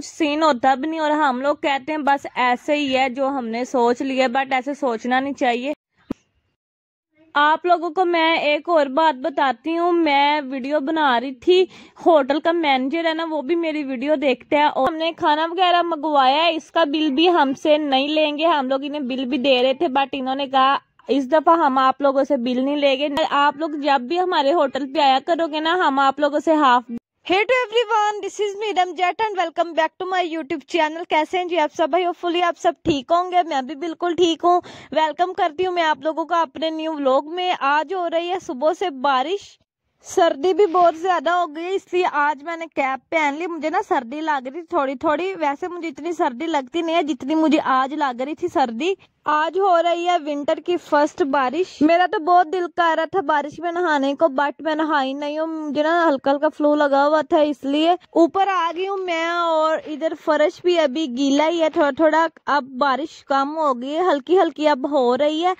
कुछ सीन होता भी नहीं और हम लोग कहते हैं बस ऐसे ही है जो हमने सोच लिया बट ऐसे सोचना नहीं चाहिए आप लोगों को मैं एक और बात बताती हूँ मैं वीडियो बना रही थी होटल का मैनेजर है ना वो भी मेरी वीडियो देखता है और हमने खाना वगैरह मंगवाया है इसका बिल भी हमसे नहीं लेंगे हम लोग इन्हें बिल भी दे रहे थे बट इन्होंने कहा इस दफा हम आप लोगों से बिल नहीं लेंगे आप लोग जब भी हमारे होटल पे आया करोगे ना हम आप लोगों से हाफ hey to everyone this is me रम and welcome back to my YouTube channel कैसे हैं जी आप सब भाई होपफुली आप सब ठीक होंगे मैं भी बिल्कुल ठीक हूँ वेलकम करती हूँ मैं आप लोगों का अपने न्यू व्लॉग में आज हो रही है सुबह से बारिश सर्दी भी बहुत ज्यादा हो गई इसलिए आज मैंने कैप पहन ली मुझे ना सर्दी लग रही थी थोड़ी थोड़ी वैसे मुझे इतनी सर्दी लगती नहीं है जितनी मुझे आज लग रही थी सर्दी आज हो रही है विंटर की फर्स्ट बारिश मेरा तो बहुत दिल कर रहा था बारिश में नहाने को बट मैं नहाई नहीं हूँ मुझे ना हल्का हल्का फ्लू लगा हुआ था इसलिए ऊपर आ गई हूँ मैं और इधर फर्श भी अभी गीला ही है थोड़ा थोड़ा अब बारिश कम हो गई है हल्की हल्की अब हो रही है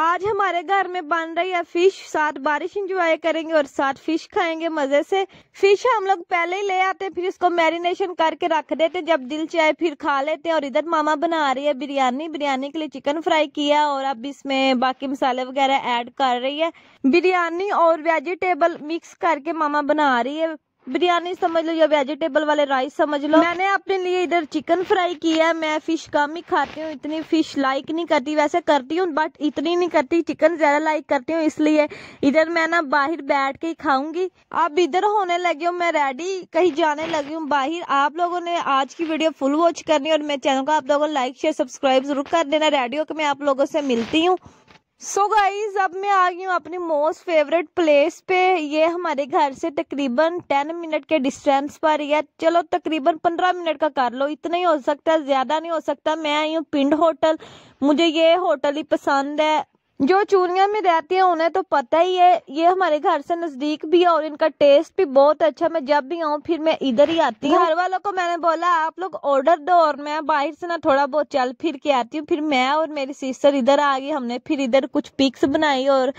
आज हमारे घर में बन रही है फिश साथ बारिश इंजॉय करेंगे और साथ फिश खाएंगे मजे से फिश हम लोग पहले ही ले आते फिर इसको मैरिनेशन करके रख देते जब दिल चाहे फिर खा लेते और इधर मामा बना रही है बिरयानी बिरयानी के लिए चिकन फ्राई किया और अब इसमें बाकी मसाले वगैरह ऐड कर रही है बिरयानी और वेजिटेबल मिक्स करके मामा बना रही है बिरयानी समझ लो या वेजिटेबल वाले राइस समझ लो मैंने अपने लिए इधर चिकन फ्राई किया है मैं फिश कम ही खाती हूँ इतनी फिश लाइक नहीं करती वैसे करती हूँ बट इतनी नहीं करती चिकन ज्यादा लाइक करती हूँ इसलिए इधर मैं ना बाहर बैठ के ही खाऊंगी अब इधर होने लगी हूँ मैं रेडी कहीं जाने लगी हूँ बाहर आप लोगों ने आज की वीडियो फुल वॉच करनी और मेरे चैनल को आप लोगों को लाइक शेयर सब्सक्राइब जरूर कर देना रेडियो के मैं आप लोगों से मिलती हूँ सो so गाइज अब मैं आ गई हूँ अपनी मोस्ट फेवरेट प्लेस पे ये हमारे घर से तकरीबन टेन मिनट के डिस्टेंस पर ही है चलो तकरीबन पंद्रह मिनट का कर लो इतना ही हो सकता है ज़्यादा नहीं हो सकता मैं आई हूँ पिंड होटल मुझे ये होटल ही पसंद है जो चूड़िया में रहती है उन्हें तो पता ही है ये हमारे घर से नज़दीक भी है और इनका टेस्ट भी बहुत अच्छा मैं जब भी आऊँ फिर मैं इधर ही आती हूँ घर वालों को मैंने बोला आप लोग ऑर्डर दो और मैं बाहर से ना थोड़ा बहुत चल फिर के आती हूँ फिर मैं और मेरी सिस्टर इधर आ गई हमने फिर इधर कुछ पिक्स बनाई और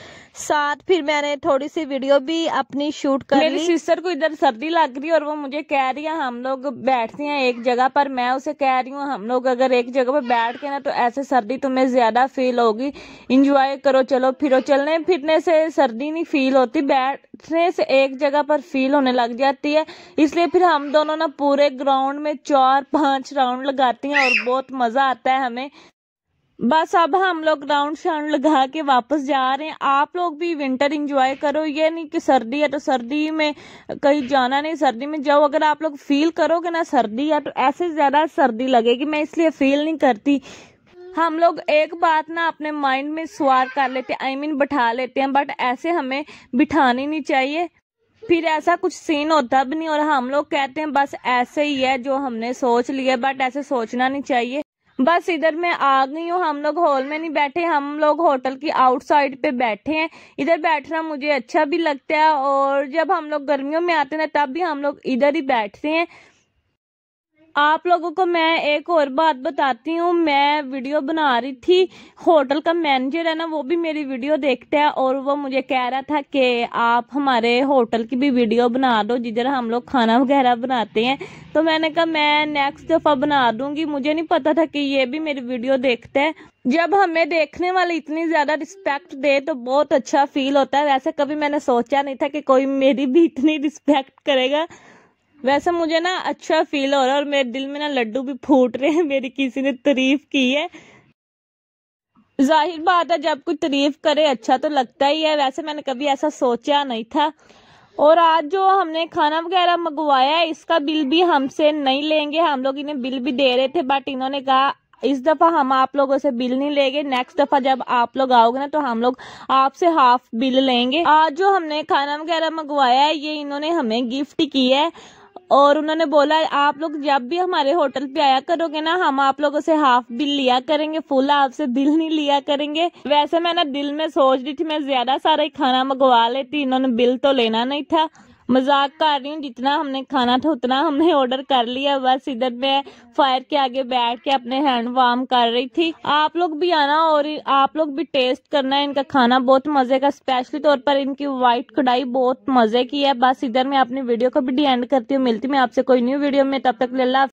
साथ फिर मैंने थोड़ी सी वीडियो भी अपनी शूट कर मेरी सिस्टर को इधर सर्दी लग रही और वो मुझे कह रही है हम लोग बैठती है एक जगह पर मैं उसे कह रही हूँ हम लोग अगर एक जगह पर बैठ के ना तो ऐसे सर्दी तुम्हें ज्यादा फील होगी इंजॉय एंजॉय करो चलो फिरो चलने फिरने से सर्दी नहीं फील होती बैठने से एक जगह पर फील होने लग जाती है इसलिए फिर हम दोनों ना पूरे ग्राउंड में चार पांच राउंड लगाती हैं और बहुत मज़ा आता है हमें बस अब हम लोग राउंड शाउंड लगा के वापस जा रहे हैं आप लोग भी विंटर इंजॉय करो ये नहीं कि सर्दी है तो सर्दी में कहीं जाना नहीं सर्दी में जाओ अगर आप लोग फील करोगे ना सर्दी है तो ऐसे ज़्यादा सर्दी लगेगी मैं इसलिए फील नहीं करती हम लोग एक बात ना अपने माइंड में स्वार कर लेते हैं आई मीन बैठा लेते हैं बट ऐसे हमें बिठानी नहीं चाहिए फिर ऐसा कुछ सीन होता भी नहीं और हम लोग कहते हैं बस ऐसे ही है जो हमने सोच लिया बट ऐसे सोचना नहीं चाहिए बस इधर मैं आ गई हूँ हम लोग हॉल में नहीं बैठे हम लोग होटल की आउटसाइड पे बैठे हैं इधर बैठना मुझे अच्छा भी लगता है और जब हम लोग गर्मियों में आते हैं तब भी हम लोग इधर ही बैठते हैं आप लोगों को मैं एक और बात बताती हूँ मैं वीडियो बना रही थी होटल का मैनेजर है ना वो भी मेरी वीडियो देखता है और वो मुझे कह रहा था कि आप हमारे होटल की भी वीडियो बना दो जिधर हम लोग खाना वगैरह बनाते हैं तो मैंने कहा मैं नेक्स्ट दफा बना दूंगी मुझे नहीं पता था कि ये भी मेरी वीडियो देखते है जब हमें देखने वाले इतनी ज्यादा रिस्पेक्ट दे तो बहुत अच्छा फील होता है वैसे कभी मैंने सोचा नहीं था कि कोई मेरी भी इतनी रिस्पेक्ट करेगा वैसे मुझे ना अच्छा फील हो रहा है और मेरे दिल में ना लड्डू भी फूट रहे हैं मेरी किसी ने तारीफ की है जाहिर बात है जब कोई तारीफ करे अच्छा तो लगता ही है वैसे मैंने कभी ऐसा सोचा नहीं था और आज जो हमने खाना वगैरह मंगवाया है इसका बिल भी हमसे नहीं लेंगे हम लोग इन्हें बिल भी दे रहे थे बट इन्होंने कहा इस दफा हम आप लोगों से बिल नहीं लेंगे नेक्स्ट दफा जब आप लोग आओगे ना तो हम लोग आपसे हाफ बिल लेंगे आज जो हमने खाना वगैरह मंगवाया है ये इन्होंने हमें गिफ्ट किया है और उन्होंने बोला आप लोग जब भी हमारे होटल पे आया करोगे ना हम आप लोगों से हाफ बिल लिया करेंगे फुल आपसे बिल नहीं लिया करेंगे वैसे मैं ना दिल में सोच रही थी मैं ज्यादा सारा ही खाना मंगवा लेती इन्होंने बिल तो लेना नहीं था मजाक कर रही हूँ जितना हमने खाना था उतना हमने ऑर्डर कर लिया बस इधर मैं फायर के आगे बैठ के अपने हैंड वार्म कर रही थी आप लोग भी आना और आप लोग भी टेस्ट करना है इनका खाना बहुत मजे का स्पेशली तौर पर इनकी व्हाइट कढ़ाई बहुत मजे की है बस इधर मैं अपनी वीडियो को भी डी एंड करती हूँ मिलती मैं आपसे कोई न्यू वीडियो में तब तक ले